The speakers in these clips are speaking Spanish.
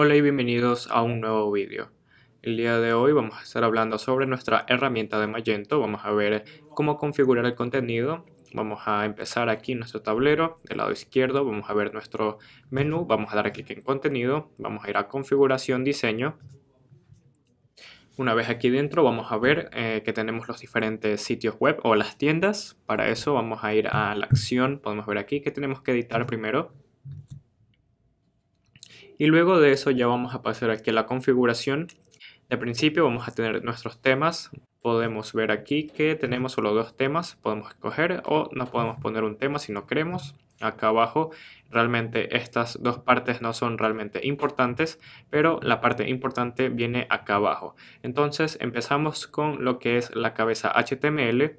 Hola y bienvenidos a un nuevo vídeo. El día de hoy vamos a estar hablando sobre nuestra herramienta de Magento, vamos a ver cómo configurar el contenido. Vamos a empezar aquí en nuestro tablero, del lado izquierdo vamos a ver nuestro menú, vamos a dar clic en contenido, vamos a ir a configuración, diseño. Una vez aquí dentro vamos a ver eh, que tenemos los diferentes sitios web o las tiendas. Para eso vamos a ir a la acción, podemos ver aquí que tenemos que editar primero y luego de eso ya vamos a pasar aquí a la configuración. De principio vamos a tener nuestros temas. Podemos ver aquí que tenemos solo dos temas. Podemos escoger o no podemos poner un tema si no queremos. Acá abajo realmente estas dos partes no son realmente importantes, pero la parte importante viene acá abajo. Entonces empezamos con lo que es la cabeza HTML,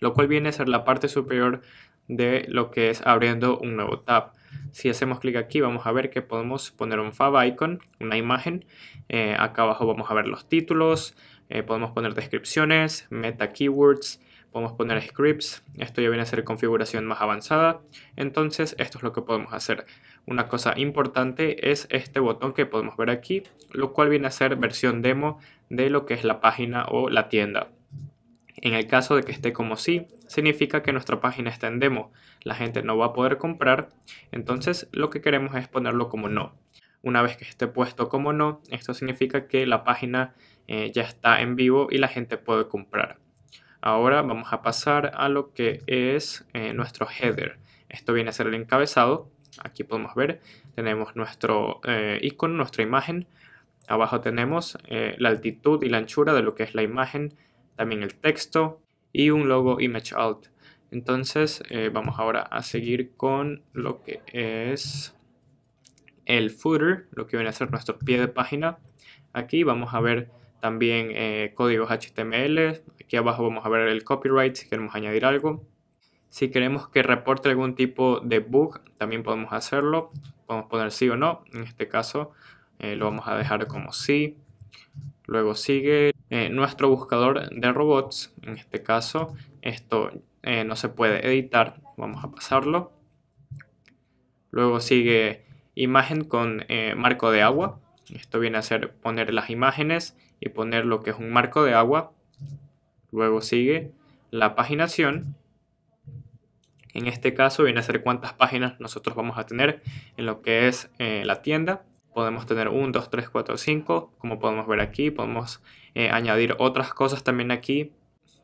lo cual viene a ser la parte superior de lo que es abriendo un nuevo tab. Si hacemos clic aquí vamos a ver que podemos poner un favicon icon, una imagen. Eh, acá abajo vamos a ver los títulos, eh, podemos poner descripciones, meta keywords, podemos poner scripts. Esto ya viene a ser configuración más avanzada. Entonces esto es lo que podemos hacer. Una cosa importante es este botón que podemos ver aquí, lo cual viene a ser versión demo de lo que es la página o la tienda. En el caso de que esté como sí, significa que nuestra página está en demo, la gente no va a poder comprar, entonces lo que queremos es ponerlo como no. Una vez que esté puesto como no, esto significa que la página eh, ya está en vivo y la gente puede comprar. Ahora vamos a pasar a lo que es eh, nuestro header. Esto viene a ser el encabezado. Aquí podemos ver, tenemos nuestro eh, icono, nuestra imagen. Abajo tenemos la altitud y la anchura de lo que es la imagen también el texto y un logo image alt. Entonces eh, vamos ahora a seguir con lo que es el footer, lo que viene a ser nuestro pie de página. Aquí vamos a ver también eh, códigos HTML. Aquí abajo vamos a ver el copyright si queremos añadir algo. Si queremos que reporte algún tipo de bug, también podemos hacerlo. Podemos poner sí o no. En este caso eh, lo vamos a dejar como sí. Luego sigue eh, nuestro buscador de robots. En este caso, esto eh, no se puede editar. Vamos a pasarlo. Luego sigue imagen con eh, marco de agua. Esto viene a ser poner las imágenes y poner lo que es un marco de agua. Luego sigue la paginación. En este caso viene a ser cuántas páginas nosotros vamos a tener en lo que es la tienda podemos tener 1, 2, 3, 4, 5, como podemos ver aquí, podemos eh, añadir otras cosas también aquí,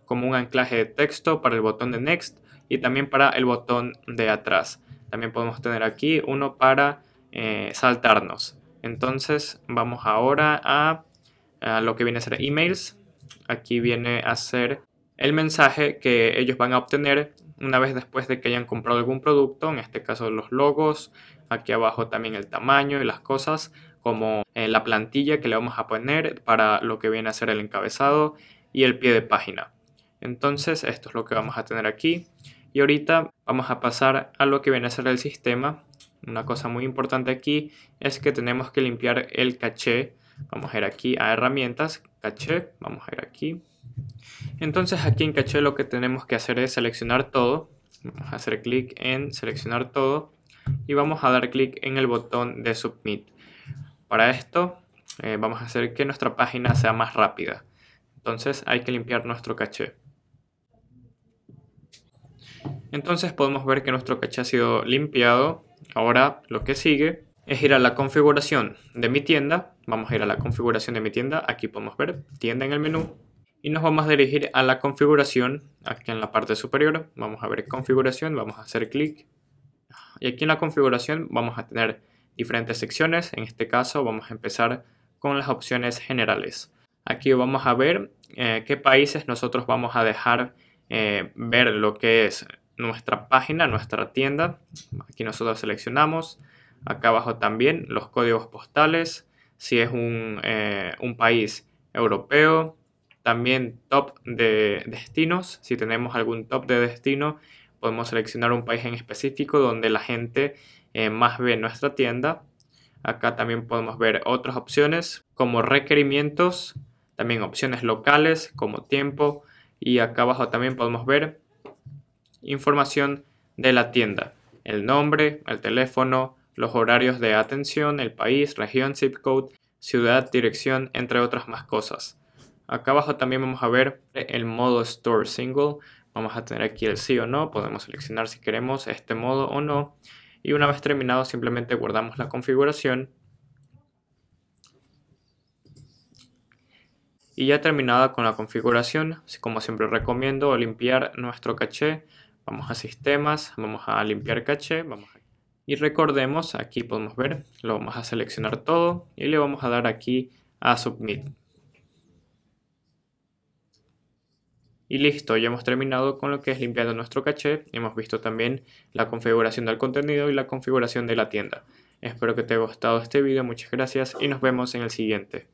como un anclaje de texto para el botón de Next y también para el botón de atrás. También podemos tener aquí uno para eh, saltarnos. Entonces vamos ahora a, a lo que viene a ser emails. Aquí viene a ser el mensaje que ellos van a obtener una vez después de que hayan comprado algún producto, en este caso los logos, Aquí abajo también el tamaño y las cosas como eh, la plantilla que le vamos a poner para lo que viene a ser el encabezado y el pie de página. Entonces esto es lo que vamos a tener aquí. Y ahorita vamos a pasar a lo que viene a ser el sistema. Una cosa muy importante aquí es que tenemos que limpiar el caché. Vamos a ir aquí a herramientas, caché, vamos a ir aquí. Entonces aquí en caché lo que tenemos que hacer es seleccionar todo. Vamos a hacer clic en seleccionar todo y vamos a dar clic en el botón de Submit. Para esto eh, vamos a hacer que nuestra página sea más rápida. Entonces hay que limpiar nuestro caché. Entonces podemos ver que nuestro caché ha sido limpiado. Ahora lo que sigue es ir a la configuración de mi tienda. Vamos a ir a la configuración de mi tienda. Aquí podemos ver tienda en el menú. Y nos vamos a dirigir a la configuración aquí en la parte superior. Vamos a ver configuración. Vamos a hacer clic y aquí en la configuración vamos a tener diferentes secciones. En este caso vamos a empezar con las opciones generales. Aquí vamos a ver eh, qué países nosotros vamos a dejar eh, ver lo que es nuestra página, nuestra tienda. Aquí nosotros seleccionamos. Acá abajo también los códigos postales. Si es un, eh, un país europeo. También top de destinos. Si tenemos algún top de destino Podemos seleccionar un país en específico donde la gente eh, más ve nuestra tienda. Acá también podemos ver otras opciones como requerimientos, también opciones locales como tiempo y acá abajo también podemos ver información de la tienda, el nombre, el teléfono, los horarios de atención, el país, región, zip code, ciudad, dirección, entre otras más cosas. Acá abajo también vamos a ver el modo Store Single, Vamos a tener aquí el sí o no, podemos seleccionar si queremos este modo o no. Y una vez terminado simplemente guardamos la configuración. Y ya terminada con la configuración, como siempre recomiendo limpiar nuestro caché. Vamos a sistemas, vamos a limpiar caché, vamos Y recordemos, aquí podemos ver, lo vamos a seleccionar todo y le vamos a dar aquí a Submit. Y listo, ya hemos terminado con lo que es limpiando nuestro caché. Hemos visto también la configuración del contenido y la configuración de la tienda. Espero que te haya gustado este video, muchas gracias y nos vemos en el siguiente.